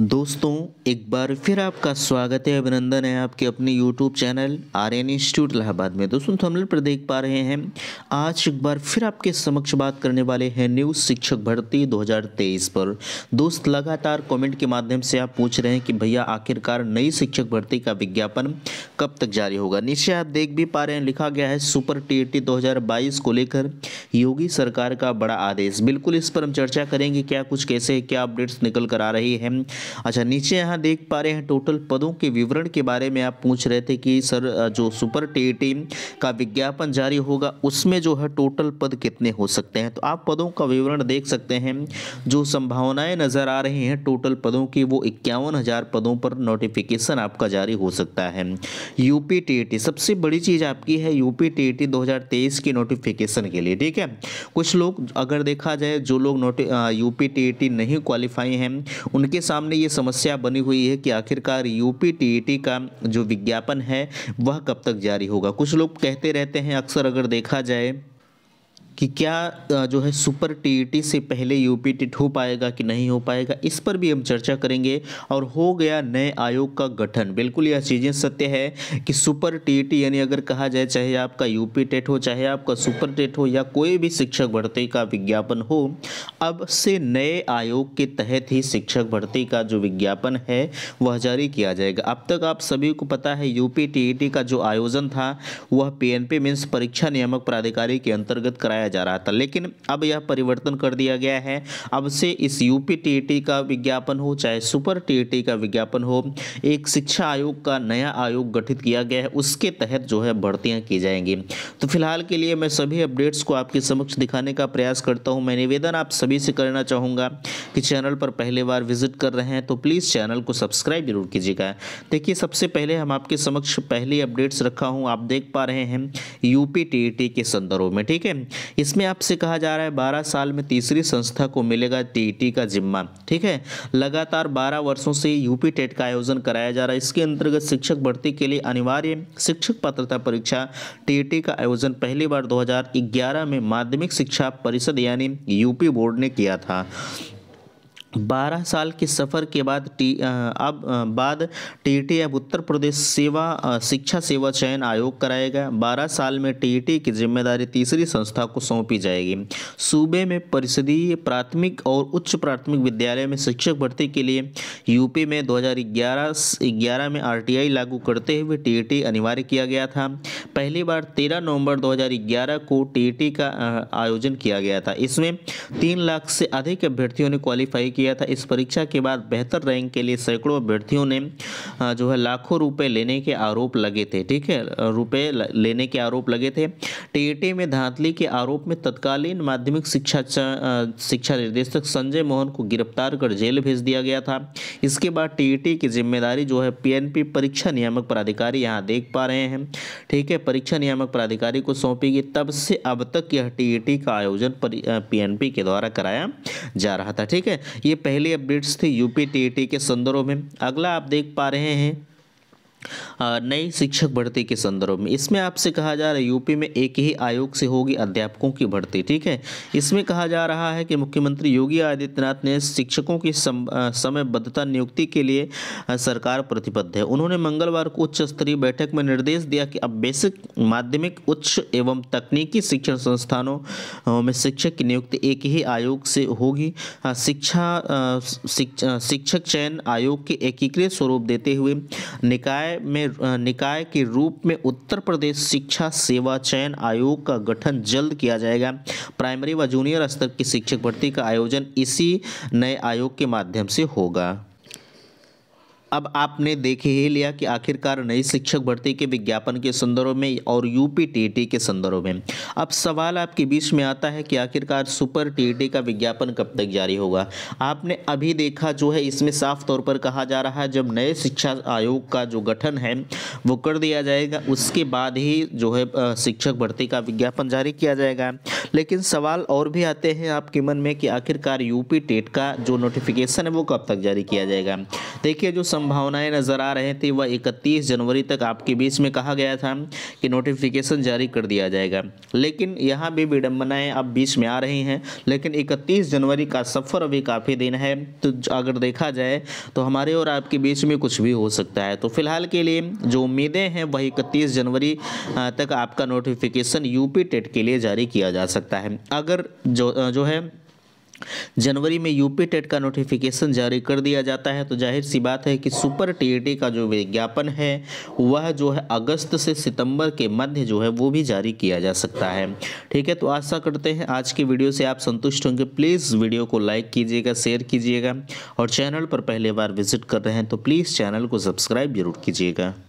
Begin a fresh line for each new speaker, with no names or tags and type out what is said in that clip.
दोस्तों एक बार फिर आपका स्वागत है अभिनंदन है आपके अपने YouTube channel R N institute Allahabad में दोस्तों थमल तो पर देख पा रहे हैं आज एक बार फिर आपके समक्ष बात करने वाले हैं न्यूज शिक्षक भर्ती 2023 पर दोस्त लगातार कमेंट के माध्यम से आप पूछ रहे हैं कि भैया आखिरकार नई शिक्षक भर्ती का विज्ञापन कब तक जारी होगा निश्चय आप देख भी पा रहे हैं लिखा गया है सुपर टी टी को लेकर योगी सरकार का बड़ा आदेश बिल्कुल इस पर हम चर्चा करेंगे क्या कुछ कैसे क्या अपडेट्स निकल कर आ रही है अच्छा नीचे यहाँ देख पा रहे हैं टोटल पदों के विवरण के बारे में आप पूछ रहे थे कि सर जो सुपर टीम का विज्ञापन जारी होगा उसमें जो है टोटल पद कितने हो सकते हैं तो आप पदों का विवरण देख सकते हैं जो संभावनाएं नज़र आ रही हैं टोटल पदों की वो इक्यावन हज़ार पदों पर नोटिफिकेशन आपका जारी हो सकता है यूपी टी सबसे बड़ी चीज़ आपकी है यूपी टी टी की नोटिफिकेशन के लिए ठीक है कुछ लोग अगर देखा जाए जो लोग नोटि यूपी टी नहीं क्वालिफाई हैं उनके सामने ये समस्या बनी हुई है कि आखिरकार यूपी टीईटी का जो विज्ञापन है वह कब तक जारी होगा कुछ लोग कहते रहते हैं अक्सर अगर देखा जाए कि क्या जो है सुपर टीईटी से पहले यूपी हो पाएगा कि नहीं हो पाएगा इस पर भी हम चर्चा करेंगे और हो गया नए आयोग का गठन बिल्कुल यह चीज़ें सत्य है कि सुपर टीईटी यानी अगर कहा जाए चाहे आपका यूपी टेट हो चाहे आपका सुपर टेट हो या कोई भी शिक्षक भर्ती का विज्ञापन हो अब से नए आयोग के तहत ही शिक्षक भर्ती का जो विज्ञापन है वह जारी किया जाएगा अब तक आप सभी को पता है यूपी टीईटी का जो आयोजन था वह पीएनपी मीन्स परीक्षा नियामक प्राधिकारी के अंतर्गत कराया बताया जा रहा था लेकिन अब यह परिवर्तन कर दिया गया है अब से इस यूपी टीईटी का विज्ञापन हो चाहे सुपर टीईटी का विज्ञापन हो एक शिक्षा आयोग का नया आयोग गठित किया गया है उसके तहत जो है भर्तियाँ की जाएंगी तो फिलहाल के लिए मैं सभी अपडेट्स को आपके समक्ष दिखाने का प्रयास करता हूँ मैं निवेदन आप सभी से करना चाहूँगा कि चैनल पर पहले बार विजिट कर रहे हैं तो प्लीज़ चैनल को सब्सक्राइब जरूर कीजिएगा देखिए सबसे पहले हम आपके समक्ष पहली अपडेट्स रखा हूँ आप देख पा रहे हैं यूपी टी के संदर्भ में ठीक है इसमें आपसे कहा जा रहा है बारह साल में तीसरी संस्था को मिलेगा टी का जिम्मा ठीक है लगातार बारह वर्षों से यूपी टेट का आयोजन कराया जा रहा है इसके अंतर्गत शिक्षक भर्ती के लिए अनिवार्य शिक्षक पात्रता परीक्षा टी का आयोजन पहली बार ग्यारह में माध्यमिक शिक्षा परिषद यानी यूपी बोर्ड ने किया था बारह साल के सफ़र के बाद टी अब बाद टीटी अब उत्तर प्रदेश सेवा शिक्षा सेवा चयन आयोग कराएगा बारह साल में टीटी की जिम्मेदारी तीसरी संस्था को सौंपी जाएगी सूबे में परिषदीय प्राथमिक और उच्च प्राथमिक विद्यालय में शिक्षक भर्ती के लिए यूपी में 2011-11 में आरटीआई लागू करते हुए टीटी अनिवार्य किया गया था पहली बार तेरह नवम्बर दो को टी का आयोजन किया गया था इसमें तीन लाख से अधिक अभ्यर्थियों ने क्वालिफाई किया था इस परीक्षा के बाद बेहतर रैंक के लिए सैकड़ों अभ्यर्थियों ने जो है लाखों रुपए लेने के आरोप लगे थे ठीक है रुपए लेने के आरोप लगे थे टीएटी में धांधली के आरोप में तत्कालीन माध्यमिक शिक्षा शिक्षा निर्देशक संजय मोहन को गिरफ्तार कर जेल भेज दिया गया था इसके बाद टीईटी की जिम्मेदारी जो है पीएनपी परीक्षा नियामक प्राधिकारी यहाँ देख पा रहे हैं ठीक है परीक्षा नियामक प्राधिकारी को सौंपी गई तब से अब तक यह टीईटी का आयोजन पी के द्वारा कराया जा रहा था ठीक है ये पहली अपडेट्स थी यूपी टी के संदर्भ में अगला आप देख पा रहे हैं नई शिक्षक भर्ती के संदर्भ में इसमें आपसे कहा जा रहा है यूपी में एक ही आयोग से होगी अध्यापकों की भर्ती ठीक है इसमें कहा जा रहा है कि मुख्यमंत्री योगी आदित्यनाथ ने शिक्षकों की समयबद्धता नियुक्ति के लिए सरकार प्रतिबद्ध है उन्होंने मंगलवार को उच्च स्तरीय बैठक में निर्देश दिया कि अब बेसिक माध्यमिक उच्च एवं तकनीकी शिक्षण संस्थानों में शिक्षक की नियुक्ति एक ही आयोग से होगी शिक्षा शिक्षक चयन आयोग के एकीकृत स्वरूप देते हुए निकाय में निकाय के रूप में उत्तर प्रदेश शिक्षा सेवा चयन आयोग का गठन जल्द किया जाएगा प्राइमरी व जूनियर स्तर की शिक्षक भर्ती का आयोजन इसी नए आयोग के माध्यम से होगा अब आपने देख ही लिया कि आखिरकार नई शिक्षक भर्ती के विज्ञापन के संदर्भ में और यूपी टी के संदर्भ में अब सवाल आपके बीच में आता है कि आखिरकार सुपर टी का विज्ञापन कब तक जारी होगा आपने अभी देखा जो है इसमें साफ तौर पर कहा जा रहा है जब नए शिक्षा आयोग का जो गठन है वो कर दिया जाएगा उसके बाद ही जो है शिक्षक भर्ती का विज्ञापन जारी किया जाएगा लेकिन सवाल और भी आते हैं आपके मन में कि आखिरकार यूपी टेट का जो नोटिफिकेशन है वो कब तक जारी किया जाएगा देखिए जो संभावनाएं नज़र आ रहे थे वह 31 जनवरी तक आपके बीच में कहा गया था कि नोटिफिकेशन जारी कर दिया जाएगा लेकिन यहां भी विडम्बनाएँ अब बीच में आ रही हैं लेकिन 31 जनवरी का सफ़र अभी काफ़ी दिन है तो अगर देखा जाए तो हमारे और आपके बीच में कुछ भी हो सकता है तो फिलहाल के लिए जो उम्मीदें हैं वह इकतीस जनवरी तक आपका नोटिफिकेशन यूपी टेट के लिए जारी किया जा सकता है अगर जो जो है जनवरी में यूपी टेट का नोटिफिकेशन जारी कर दिया जाता है तो जाहिर सी बात है कि सुपर टी का जो विज्ञापन है वह जो है अगस्त से सितंबर के मध्य जो है वो भी जारी किया जा सकता है ठीक है तो आशा करते हैं आज की वीडियो से आप संतुष्ट होंगे प्लीज़ वीडियो को लाइक कीजिएगा शेयर कीजिएगा और चैनल पर पहले बार विजिट कर रहे हैं तो प्लीज़ चैनल को सब्सक्राइब जरूर कीजिएगा